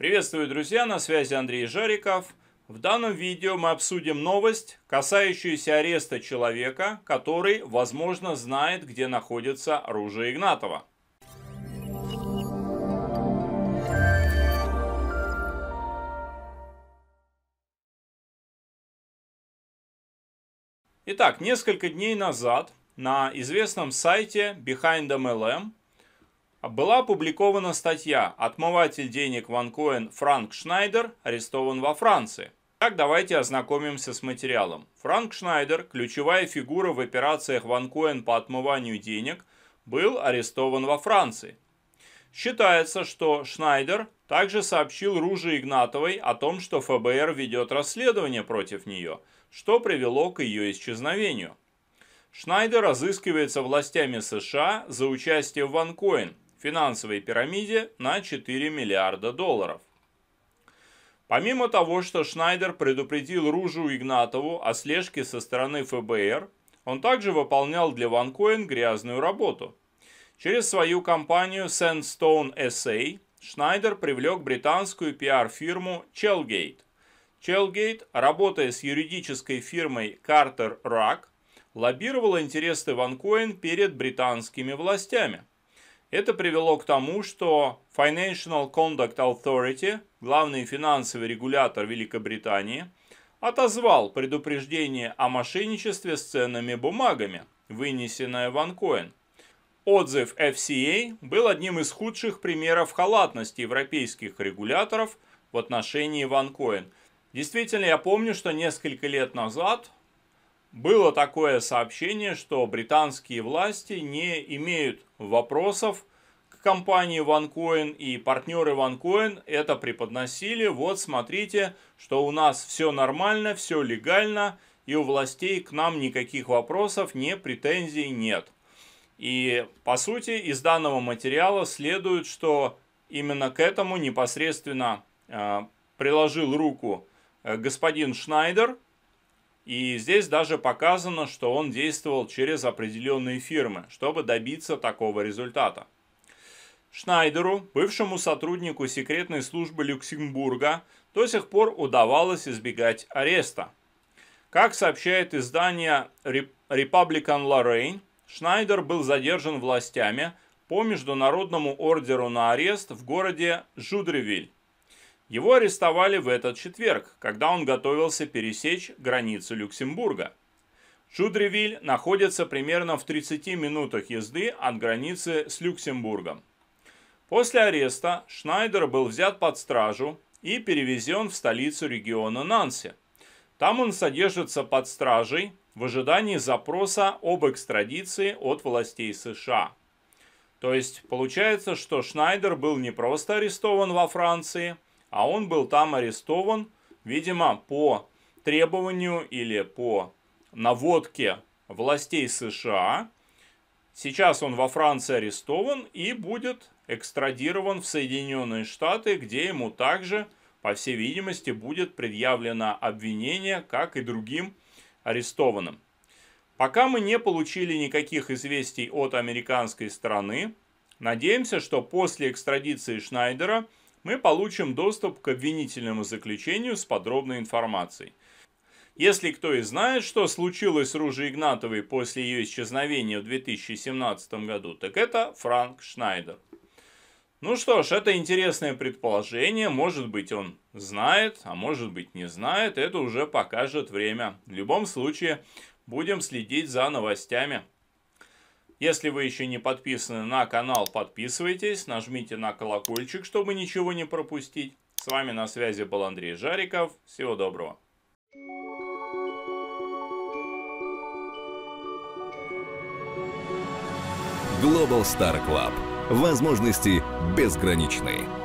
Приветствую, друзья, на связи Андрей Жариков. В данном видео мы обсудим новость, касающуюся ареста человека, который, возможно, знает, где находится оружие Игнатова. Итак, несколько дней назад на известном сайте Behind BehindMLM была опубликована статья «Отмыватель денег Ванкоин Франк Шнайдер арестован во Франции». Так давайте ознакомимся с материалом. Франк Шнайдер, ключевая фигура в операциях Ванкоин по отмыванию денег, был арестован во Франции. Считается, что Шнайдер также сообщил Руже Игнатовой о том, что ФБР ведет расследование против нее, что привело к ее исчезновению. Шнайдер разыскивается властями США за участие в Ванкоин, финансовой пирамиде на 4 миллиарда долларов. Помимо того, что Шнайдер предупредил Ружу Игнатову о слежке со стороны ФБР, он также выполнял для Ванкоин грязную работу. Через свою компанию Sandstone SA Шнайдер привлек британскую пиар-фирму Chelgate. Chelgate, работая с юридической фирмой Carter Rack, лоббировала интересы Ванкоин перед британскими властями – это привело к тому, что Financial Conduct Authority, главный финансовый регулятор Великобритании, отозвал предупреждение о мошенничестве с ценными бумагами, вынесенное в Отзыв FCA был одним из худших примеров халатности европейских регуляторов в отношении Ванкоин. Действительно, я помню, что несколько лет назад было такое сообщение, что британские власти не имеют вопросов к компании OneCoin и партнеры OneCoin это преподносили. Вот смотрите, что у нас все нормально, все легально и у властей к нам никаких вопросов, ни претензий нет. И по сути из данного материала следует, что именно к этому непосредственно э, приложил руку э, господин Шнайдер – и здесь даже показано, что он действовал через определенные фирмы, чтобы добиться такого результата. Шнайдеру, бывшему сотруднику секретной службы Люксембурга, до сих пор удавалось избегать ареста. Как сообщает издание Republican Lorraine, Шнайдер был задержан властями по международному ордеру на арест в городе Жудревиль его арестовали в этот четверг, когда он готовился пересечь границу Люксембурга. Шудревиль находится примерно в 30 минутах езды от границы с Люксембургом. После ареста Шнайдер был взят под стражу и перевезен в столицу региона Нанси. Там он содержится под стражей в ожидании запроса об экстрадиции от властей США. То есть получается, что Шнайдер был не просто арестован во Франции – а он был там арестован, видимо, по требованию или по наводке властей США. Сейчас он во Франции арестован и будет экстрадирован в Соединенные Штаты, где ему также, по всей видимости, будет предъявлено обвинение, как и другим арестованным. Пока мы не получили никаких известий от американской стороны, надеемся, что после экстрадиции Шнайдера – мы получим доступ к обвинительному заключению с подробной информацией. Если кто и знает, что случилось с Ружей Игнатовой после ее исчезновения в 2017 году, так это Франк Шнайдер. Ну что ж, это интересное предположение. Может быть, он знает, а может быть, не знает. Это уже покажет время. В любом случае, будем следить за новостями. Если вы еще не подписаны на канал, подписывайтесь, нажмите на колокольчик, чтобы ничего не пропустить. С вами на связи был Андрей Жариков. Всего доброго. Global Star Club. Возможности безграничные.